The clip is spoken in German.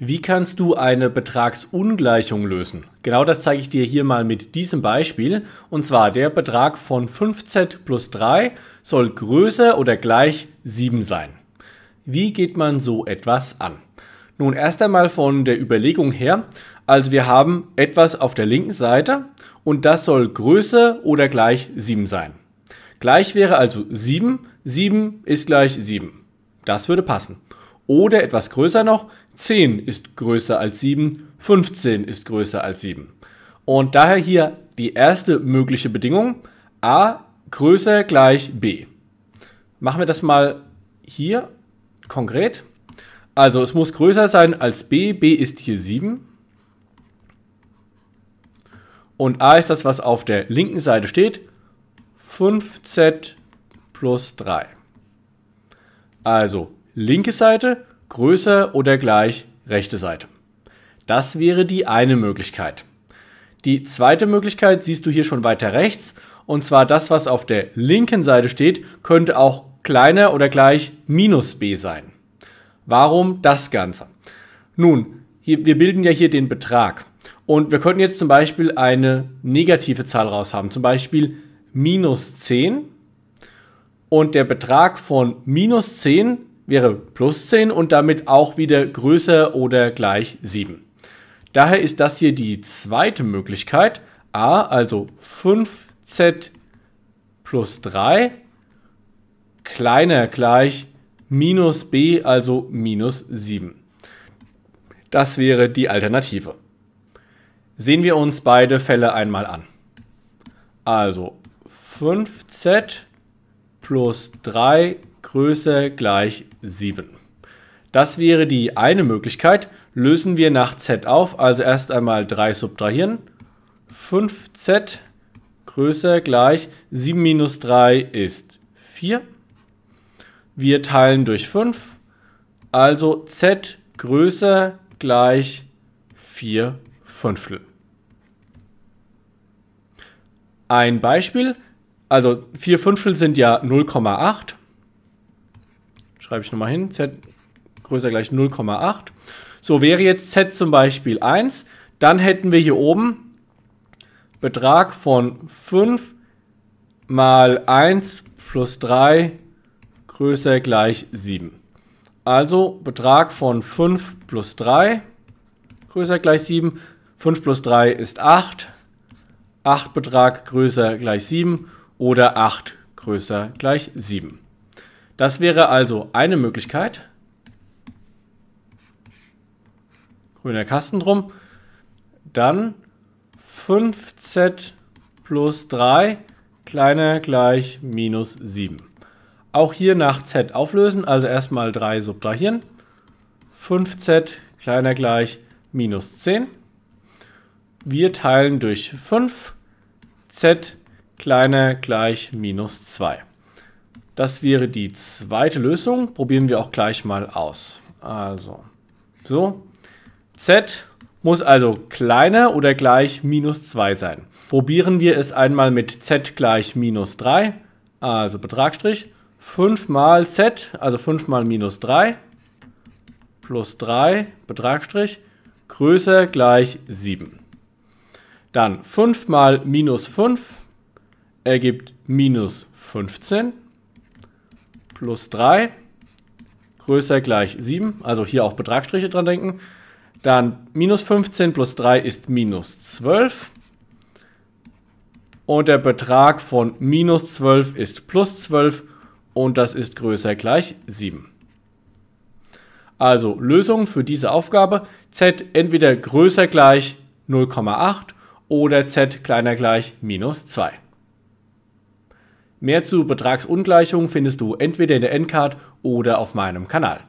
Wie kannst du eine Betragsungleichung lösen? Genau das zeige ich dir hier mal mit diesem Beispiel. Und zwar der Betrag von 5z plus 3 soll größer oder gleich 7 sein. Wie geht man so etwas an? Nun erst einmal von der Überlegung her. Also wir haben etwas auf der linken Seite und das soll größer oder gleich 7 sein. Gleich wäre also 7. 7 ist gleich 7. Das würde passen. Oder etwas größer noch, 10 ist größer als 7, 15 ist größer als 7. Und daher hier die erste mögliche Bedingung, a größer gleich b. Machen wir das mal hier konkret. Also es muss größer sein als b, b ist hier 7. Und a ist das, was auf der linken Seite steht, 5z plus 3. Also linke Seite größer oder gleich rechte Seite. Das wäre die eine Möglichkeit. Die zweite Möglichkeit siehst du hier schon weiter rechts. Und zwar das, was auf der linken Seite steht, könnte auch kleiner oder gleich minus b sein. Warum das Ganze? Nun, hier, wir bilden ja hier den Betrag. Und wir könnten jetzt zum Beispiel eine negative Zahl raushaben, zum Beispiel minus 10. Und der Betrag von minus 10 wäre plus 10 und damit auch wieder größer oder gleich 7. Daher ist das hier die zweite Möglichkeit. a, also 5z plus 3 kleiner gleich minus b, also minus 7. Das wäre die Alternative. Sehen wir uns beide Fälle einmal an. Also 5z plus 3 Größe gleich 7. Das wäre die eine Möglichkeit. Lösen wir nach z auf, also erst einmal 3 subtrahieren. 5z Größe gleich 7 minus 3 ist 4. Wir teilen durch 5, also z Größe gleich 4 Fünftel. Ein Beispiel, also 4 Fünftel sind ja 0,8 Schreibe ich nochmal hin. Z größer gleich 0,8. So, wäre jetzt Z zum Beispiel 1, dann hätten wir hier oben Betrag von 5 mal 1 plus 3 größer gleich 7. Also Betrag von 5 plus 3 größer gleich 7. 5 plus 3 ist 8. 8 Betrag größer gleich 7 oder 8 größer gleich 7. Das wäre also eine Möglichkeit. Grüner Kasten drum. Dann 5z plus 3 kleiner gleich minus 7. Auch hier nach z auflösen, also erstmal 3 subtrahieren. 5z kleiner gleich minus 10. Wir teilen durch 5 z kleiner gleich minus 2. Das wäre die zweite Lösung. Probieren wir auch gleich mal aus. Also, so. Z muss also kleiner oder gleich minus 2 sein. Probieren wir es einmal mit z gleich minus 3, also Betragstrich. 5 mal z, also 5 mal minus 3, plus 3, Betragstrich, größer gleich 7. Dann 5 mal minus 5 ergibt minus 15 plus 3 größer gleich 7, also hier auch Betragsstriche dran denken. Dann minus 15 plus 3 ist minus 12. Und der Betrag von minus 12 ist plus 12 und das ist größer gleich 7. Also Lösung für diese Aufgabe z entweder größer gleich 0,8 oder z kleiner gleich minus 2. Mehr zu Betragsungleichungen findest du entweder in der Endcard oder auf meinem Kanal.